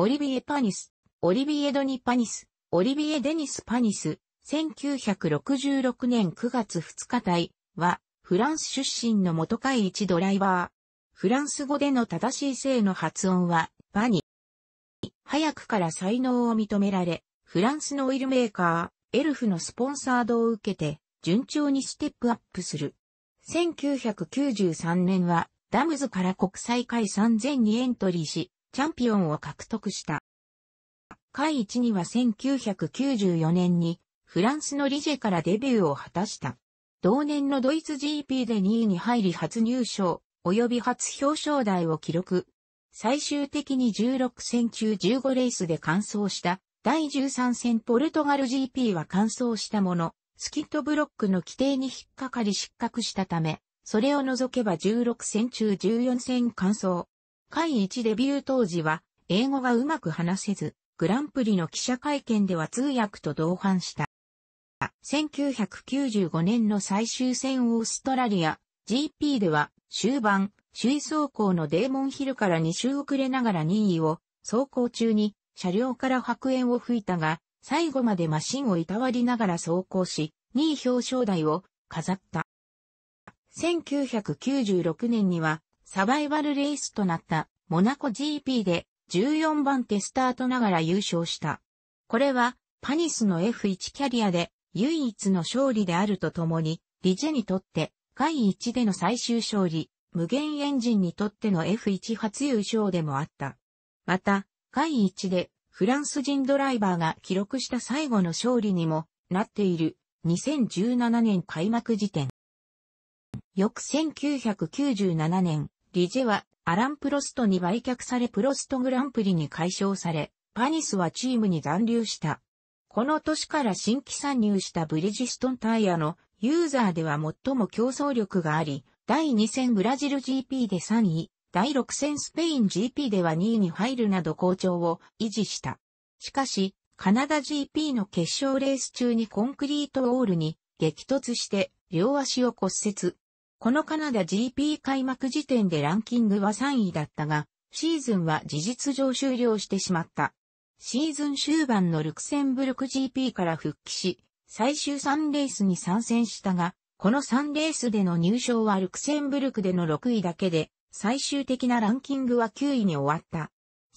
オリビエ・パニス、オリビエ・ドニ・パニス、オリビエ・デニス・パニス、1966年9月2日隊は、フランス出身の元会一ドライバー。フランス語での正しい性の発音は、パニ。早くから才能を認められ、フランスのオイルメーカー、エルフのスポンサードを受けて、順調にステップアップする。1993年は、ダムズから国際会3000にエントリーし、チャンピオンを獲得した。会一には1994年にフランスのリジェからデビューを果たした。同年のドイツ GP で2位に入り初入賞、及び初表彰台を記録。最終的に16戦中15レースで完走した第13戦ポルトガル GP は完走したもの、スキットブロックの規定に引っかかり失格したため、それを除けば16戦中14戦完走。会一デビュー当時は、英語がうまく話せず、グランプリの記者会見では通訳と同伴した。1995年の最終戦オーストラリア GP では終盤、首位走行のデーモンヒルから2周遅れながら2位を走行中に車両から白煙を吹いたが、最後までマシンをいたわりながら走行し、2位表彰台を飾った。1996年にはサバイバルレースとなったモナコ GP で14番手スタートながら優勝した。これはパニスの F1 キャリアで唯一の勝利であるとともに、リジェにとって第1での最終勝利、無限エンジンにとっての F1 初優勝でもあった。また、第1でフランス人ドライバーが記録した最後の勝利にもなっている2017年開幕時点。翌1997年、理事はアラン・プロストに売却されプロストグランプリに解消され、パニスはチームに残留した。この年から新規参入したブリジストンタイヤのユーザーでは最も競争力があり、第2戦ブラジル GP で3位、第6戦スペイン GP では2位に入るなど好調を維持した。しかし、カナダ GP の決勝レース中にコンクリートオールに激突して両足を骨折。このカナダ GP 開幕時点でランキングは3位だったが、シーズンは事実上終了してしまった。シーズン終盤のルクセンブルク GP から復帰し、最終3レースに参戦したが、この3レースでの入賞はルクセンブルクでの6位だけで、最終的なランキングは9位に終わった。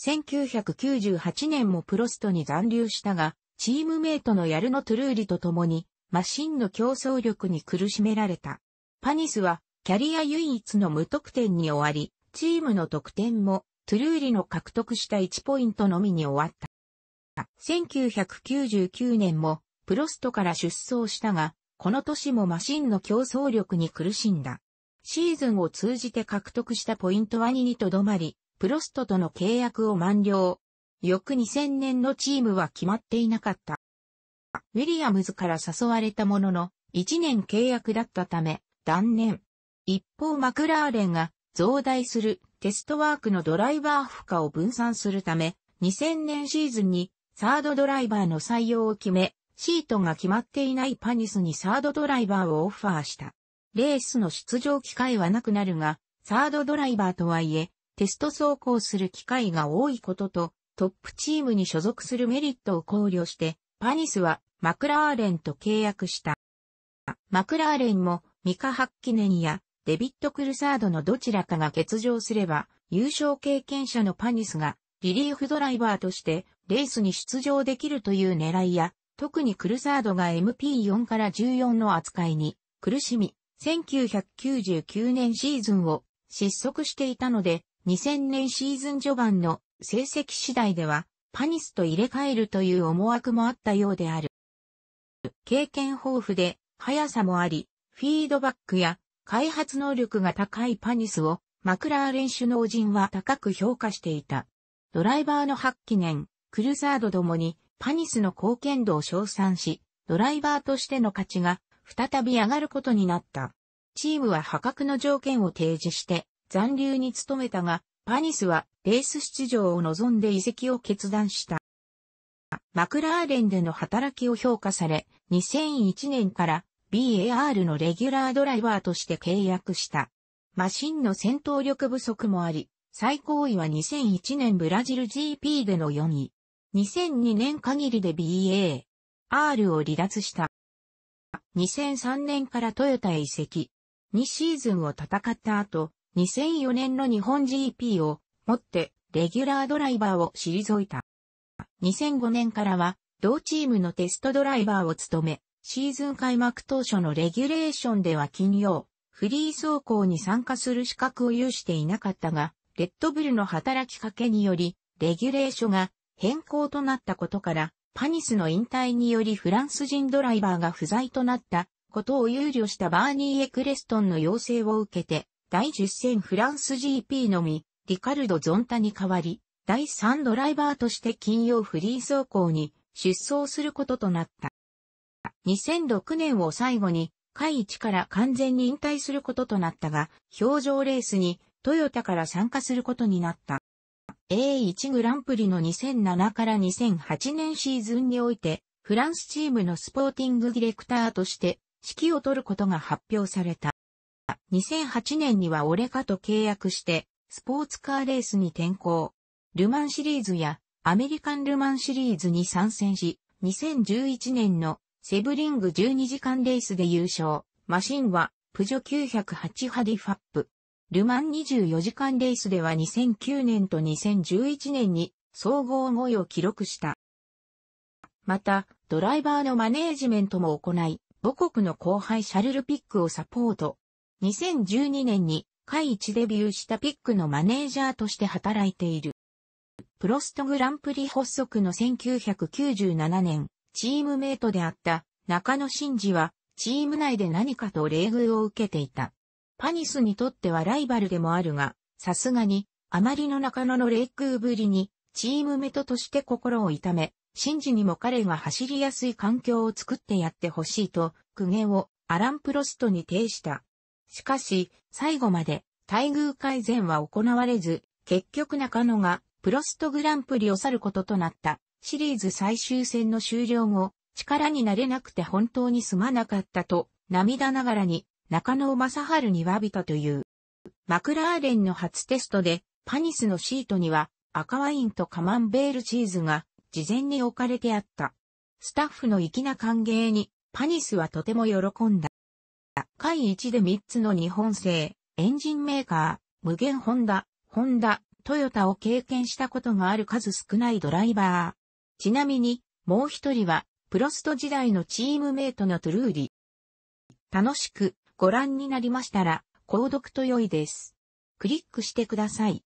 1998年もプロストに残留したが、チームメイトのヤルノ・トゥルーリと共に、マシンの競争力に苦しめられた。パニスはキャリア唯一の無得点に終わり、チームの得点もトゥルーリの獲得した1ポイントのみに終わった。1999年もプロストから出走したが、この年もマシンの競争力に苦しんだ。シーズンを通じて獲得したポイントは2にとどまり、プロストとの契約を満了。翌2000年のチームは決まっていなかった。ウィリアムズから誘われたものの、1年契約だったため、断念。一方マクラーレンが増大するテストワークのドライバー負荷を分散するため、2000年シーズンにサードドライバーの採用を決め、シートが決まっていないパニスにサードドライバーをオファーした。レースの出場機会はなくなるが、サードドライバーとはいえ、テスト走行する機会が多いことと、トップチームに所属するメリットを考慮して、パニスはマクラーレンと契約した。マクラーレンもミカ・ハッキネやデビット・クルサードのどちらかが欠場すれば、優勝経験者のパニスがリリーフドライバーとしてレースに出場できるという狙いや、特にクルサードが MP4 から14の扱いに苦しみ、1999年シーズンを失速していたので、2000年シーズン序盤の成績次第では、パニスと入れ替えるという思惑もあったようである。経験豊富で、速さもあり、フィードバックや開発能力が高いパニスをマクラーレン首脳陣は高く評価していた。ドライバーの発揮年、クルサードともにパニスの貢献度を称賛し、ドライバーとしての価値が再び上がることになった。チームは破格の条件を提示して残留に努めたが、パニスはレース出場を望んで移籍を決断した。マクラーレンでの働きを評価され、2001年から BAR のレギュラードライバーとして契約した。マシンの戦闘力不足もあり、最高位は2001年ブラジル GP での4位。2002年限りで BA、R を離脱した。2003年からトヨタへ移籍。2シーズンを戦った後、2004年の日本 GP をもってレギュラードライバーを退いた。2005年からは同チームのテストドライバーを務め、シーズン開幕当初のレギュレーションでは金曜、フリー走行に参加する資格を有していなかったが、レッドブルの働きかけにより、レギュレーションが変更となったことから、パニスの引退によりフランス人ドライバーが不在となったことを憂慮したバーニー・エクレストンの要請を受けて、第10戦フランス GP のみ、リカルド・ゾンタに代わり、第3ドライバーとして金曜フリー走行に出走することとなった。2006年を最後に、会一から完全に引退することとなったが、表情レースにトヨタから参加することになった。A1 グランプリの2007から2008年シーズンにおいて、フランスチームのスポーティングディレクターとして指揮を取ることが発表された。2008年にはオレカと契約して、スポーツカーレースに転向。ルマンシリーズやアメリカンルマンシリーズに参戦し、2011年のセブリング12時間レースで優勝。マシンは、プジョ908ハディファップ。ルマン24時間レースでは2009年と2011年に総合5位を記録した。また、ドライバーのマネージメントも行い、母国の後輩シャルル・ピックをサポート。2012年に、会一デビューしたピックのマネージャーとして働いている。プロストグランプリ発足の1997年、チームメイトであった中野真二は、チーム内で何かと礼遇を受けていた。パニスにとってはライバルでもあるが、さすがに、あまりの中野の礼遇ぶりに、チームメイトとして心を痛め、真二にも彼が走りやすい環境を作ってやってほしいと、苦言をアラン・プロストに呈した。しかし、最後まで待遇改善は行われず、結局中野がプロストグランプリを去ることとなった。シリーズ最終戦の終了後、力になれなくて本当にすまなかったと、涙ながらに、中野正春に詫びたという。マクラーレンの初テストで、パニスのシートには、赤ワインとカマンベールチーズが、事前に置かれてあった。スタッフの粋な歓迎に、パニスはとても喜んだ。位1で3つの日本製、エンジンメーカー、無限ホンダ、ホンダ、トヨタを経験したことがある数少ないドライバー。ちなみに、もう一人は、プロスト時代のチームメイトのトゥルーリ。楽しくご覧になりましたら、購読と良いです。クリックしてください。